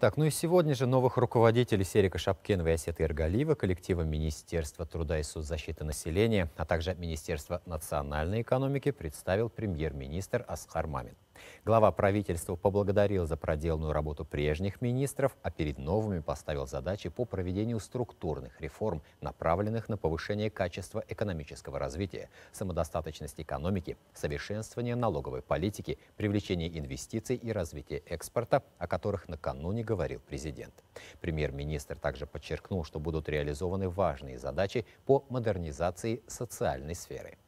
Так, ну и сегодня же новых руководителей Серика Шапкинова и Осеты Иргалиева, коллектива Министерства труда и соцзащиты населения, а также Министерства национальной экономики представил премьер-министр Асхар Мамин. Глава правительства поблагодарил за проделанную работу прежних министров, а перед новыми поставил задачи по проведению структурных реформ, направленных на повышение качества экономического развития, самодостаточность экономики, совершенствование налоговой политики, привлечение инвестиций и развитие экспорта, о которых накануне говорил президент. Премьер-министр также подчеркнул, что будут реализованы важные задачи по модернизации социальной сферы.